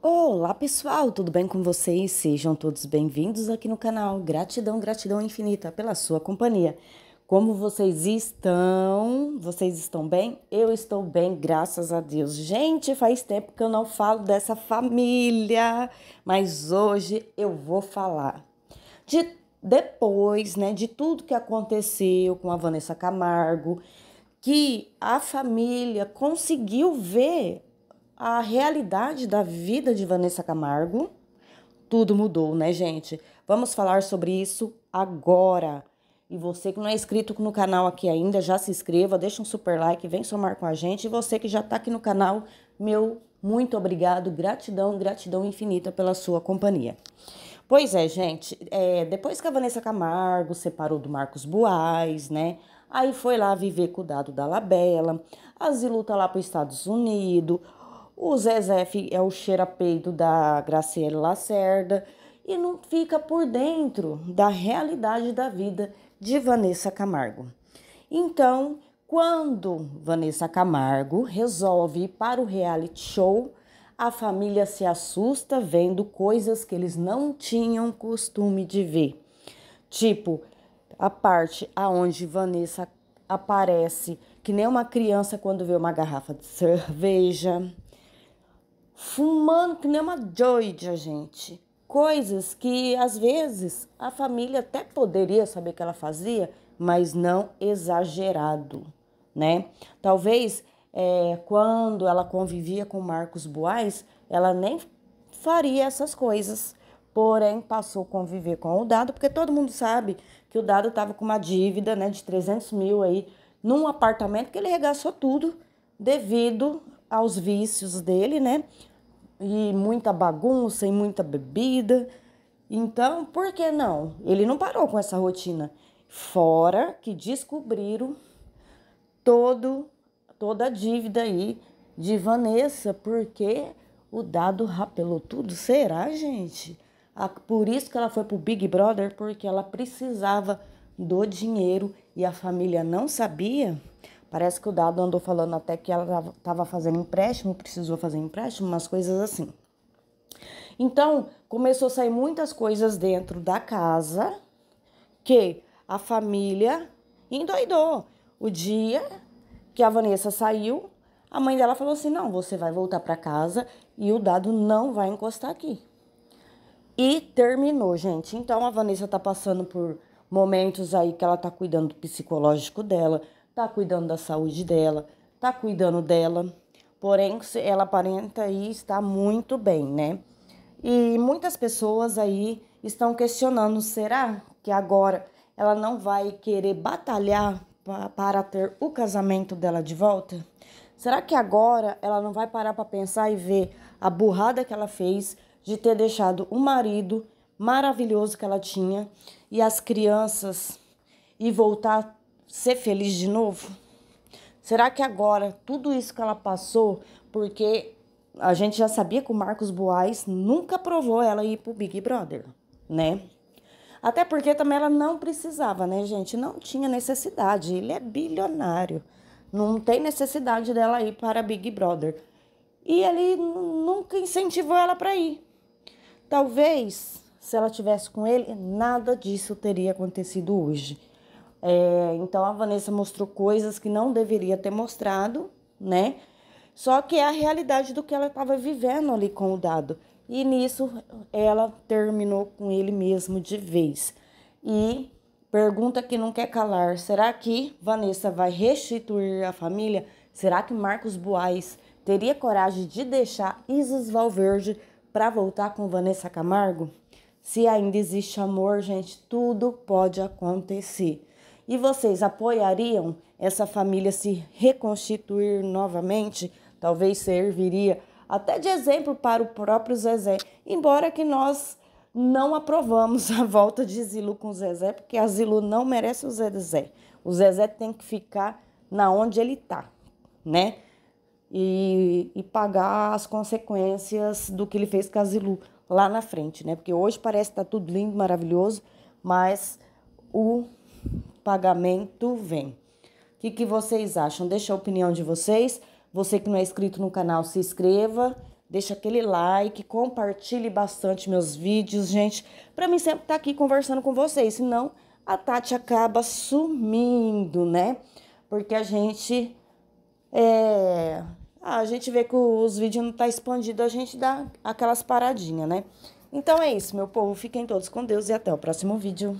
Olá pessoal, tudo bem com vocês? Sejam todos bem-vindos aqui no canal. Gratidão, gratidão infinita pela sua companhia. Como vocês estão? Vocês estão bem? Eu estou bem, graças a Deus. Gente, faz tempo que eu não falo dessa família, mas hoje eu vou falar de depois, né, de tudo que aconteceu com a Vanessa Camargo, que a família conseguiu ver a realidade da vida de Vanessa Camargo. Tudo mudou, né, gente? Vamos falar sobre isso agora. E você que não é inscrito no canal aqui ainda, já se inscreva, deixa um super like, vem somar com a gente. E você que já está aqui no canal, meu muito obrigado, gratidão, gratidão infinita pela sua companhia. Pois é, gente, é, depois que a Vanessa Camargo separou do Marcos Buais, né? Aí foi lá viver com o dado da Labela, Zilu tá lá para os Estados Unidos, o Zezé é o cheira-peito da Graciele Lacerda e não fica por dentro da realidade da vida de Vanessa Camargo. Então, quando Vanessa Camargo resolve ir para o reality show, a família se assusta vendo coisas que eles não tinham costume de ver. Tipo, a parte aonde Vanessa aparece que nem uma criança quando vê uma garrafa de cerveja, fumando que nem uma doida, gente. Coisas que às vezes a família até poderia saber que ela fazia, mas não exagerado, né? Talvez é, quando ela convivia com Marcos Boais, ela nem faria essas coisas. Porém, passou a conviver com o Dado, porque todo mundo sabe que o Dado estava com uma dívida né, de 300 mil aí num apartamento que ele regaçou tudo devido aos vícios dele, né? E muita bagunça e muita bebida. Então, por que não? Ele não parou com essa rotina. Fora que descobriram todo toda a dívida aí de Vanessa, porque o dado rapelou tudo. Será, gente? Por isso que ela foi pro Big Brother, porque ela precisava do dinheiro e a família não sabia. Parece que o dado andou falando até que ela estava fazendo empréstimo, precisou fazer empréstimo, umas coisas assim. Então, começou a sair muitas coisas dentro da casa que a família endoidou. O dia que a Vanessa saiu, a mãe dela falou assim: "Não, você vai voltar para casa e o dado não vai encostar aqui". E terminou, gente. Então a Vanessa está passando por momentos aí que ela está cuidando do psicológico dela, tá cuidando da saúde dela, tá cuidando dela. Porém, ela aparenta e está muito bem, né? E muitas pessoas aí estão questionando: será que agora ela não vai querer batalhar para ter o casamento dela de volta? Será que agora ela não vai parar para pensar e ver a burrada que ela fez de ter deixado o marido maravilhoso que ela tinha e as crianças e voltar ser feliz de novo? Será que agora tudo isso que ela passou, porque a gente já sabia que o Marcos Boas nunca provou ela ir pro Big Brother, né? Até porque também ela não precisava, né, gente? Não tinha necessidade. Ele é bilionário. Não tem necessidade dela ir para Big Brother. E ele nunca incentivou ela para ir. Talvez se ela tivesse com ele, nada disso teria acontecido hoje. É, então a Vanessa mostrou coisas que não deveria ter mostrado, né? Só que é a realidade do que ela estava vivendo ali com o dado. E nisso ela terminou com ele mesmo de vez. E pergunta que não quer calar: será que Vanessa vai restituir a família? Será que Marcos Boas teria coragem de deixar Isis Valverde para voltar com Vanessa Camargo? Se ainda existe amor, gente, tudo pode acontecer. E vocês apoiariam essa família se reconstituir novamente? Talvez serviria até de exemplo para o próprio Zezé, embora que nós não aprovamos a volta de Zilu com o Zezé, porque a Zilu não merece o Zezé. O Zezé tem que ficar na onde ele está, né? E, e, pagar as consequências do que ele fez com a Zilu lá na frente, né? Porque hoje parece que tá tudo lindo, maravilhoso, mas o pagamento vem. O que, que vocês acham? Deixa a opinião de vocês. Você que não é inscrito no canal, se inscreva. Deixa aquele like, compartilhe bastante meus vídeos, gente. Para mim sempre estar tá aqui conversando com vocês, senão a Tati acaba sumindo, né? Porque a gente é, ah, a gente vê que os vídeos não tá expandido, a gente dá aquelas paradinhas, né? Então é isso, meu povo. Fiquem todos com Deus e até o próximo vídeo.